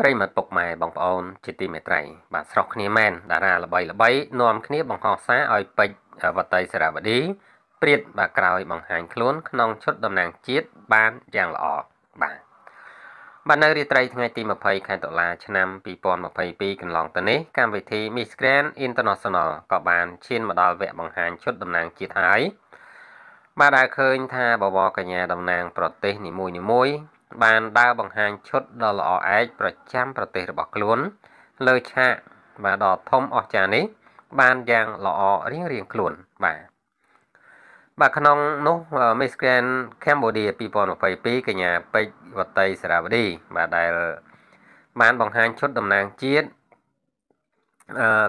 ប្រិមត្តពុកម៉ែបងប្អូនជាទីមេត្រី បាទស្រស់គ្នាមែនតារាល្បីល្បីនាំគ្នាបង្ហោះសារឲ្យពេជ្រវតីសារាវតីព្រាតបាទក្រោយបង្ហាញខ្លួនក្នុងឈុតតំណាងជាតិបានយ៉ាងល្អបាទបាទនៅរាត្រីថ្ងៃទី20ខែតុលាឆ្នាំ2022កន្លងទៅនេះកម្មវិធី Miss Grand International ក៏បានឈានមកដល់វគ្គបង្ហាញឈុតតំណាងជាតិហើយបាទដែលឃើញថាបវរកញ្ញាតំណាងប្រទេសនីមួយៗបានដើរបង្ហាញឈុតដ៏ល្អឯកប្រចាំប្រទេសរបស់ខ្លួនលើឆាកបាទដ៏ធំអស្ចារ្យនេះ បានយ៉ាងល្អរៀងរៀងខ្លួនបាទបាទក្នុងនោះ Miss Grand Cambodia 2022កញ្ញាពេជ្រវតីសារាវឌីបាទដែលបានបង្ហាញឈុតតំណាងជាតិ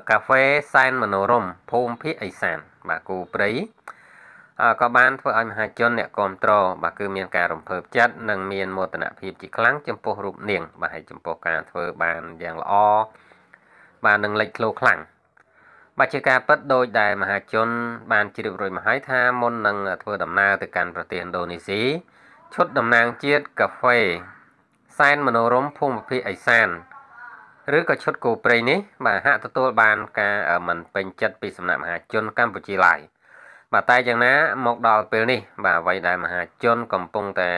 កាហ្វេសែនមនោរមភូមិភាគអេសាន បាទគូព្រៃក៏បានធ្វើឲ្យមហាជនអ្នកគ្រប់គ្រងបាទគឺមានការរំភើបចិត្តនិងមានមោទនភាពជាខ្លាំងចំពោះរូបនាងបាទហើយចំពោះការធ្វើបានយ៉ាងល្អបាទនឹងលេចធ្លោខ្លាំងបាទជាការពិតដោយដែលមហាជនបានជ្រាបរួចមកហើយថាមុននឹងធ្វើដំណើរទៅកាន់ប្រទេសឥណ្ឌូនេស៊ីឈុតតំណាងជាតិកាហ្វេសែនមនោរមភូមិភាគអេសានឬក៏ឈុតគោព្រៃនេះ បាទហាក់ទទួលបានការមិនពេញចិត្តពីសំណាក់មហាជនកម្ពុជាឡើយ។បាទតែយ៉ាងណាមកដល់ពេលនេះបាទអ្វីដែលមហាជនកំពុងតែ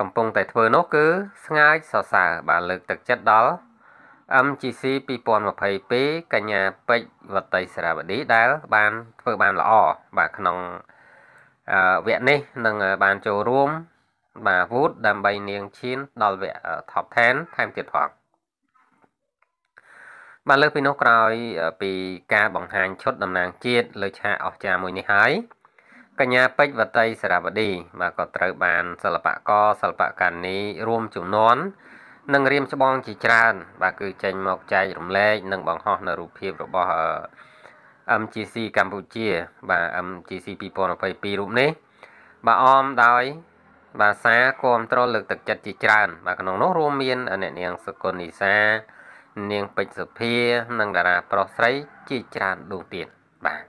កំពុងតែធ្វើនោះគឺស្ងាយសរសើរបាទលើកទឹកចិត្តដល់ MGC 2022កញ្ញាពេជ្រវតីសារាវឌីដែលបានធ្វើបានល្អបាទក្នុងវគ្គនេះនឹងបានចូលរួមបាទវូតដើម្បីនាងឈានដល់វគ្គ Top 10ថែមទៀតផងបាទលើពីនោះក្រោយពីការបង្ហាញឈុតតំណាងជាតិលើឆាកអស្ចារ្យមួយនេះហើយកញ្ញាពេជ្រវតីសារវឌីបាទក៏ត្រូវបានសិល្បករសិល្បករនីរួមចំនួននិងរៀមច្បងជាច្រើន បាទគឺចេញមកចែករំលែកនិងបង្ហោះនៅរូបភាពរបស់ MGC កម្ពុជាបាទ MGC 2022រូបនេះបាទអមដោយ បាទសារគ្រប់ត្រូលលើកទឹកចិត្តជាច្រើន បាទក្នុងនោះរួមមានអ្នកនាងសុគន្ធនីសានាងពេជ្រសុភា និង តារាប្រុសស្រី ជាច្រើនដួងទៀតបាទ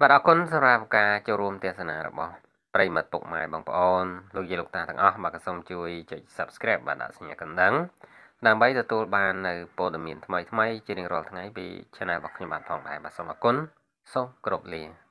បាទអរគុណសម្រាប់ការចូលរួមទស្សនារបស់ប្រិមត្តពុកម៉ែបងប្អូនលោកយាយលោកតាទាំងអស់បាទក៏សូមជួយចុច Subscribe បាទដាក់សញ្ញាកណ្ដឹងដើម្បីទទួលបាននៅព័ត៌មានថ្មីថ្មីជារៀងរាល់ថ្ងៃពី Channel របស់ខ្ញុំបាទផងដែរបាទសូមអរគុណសូមគោរពលា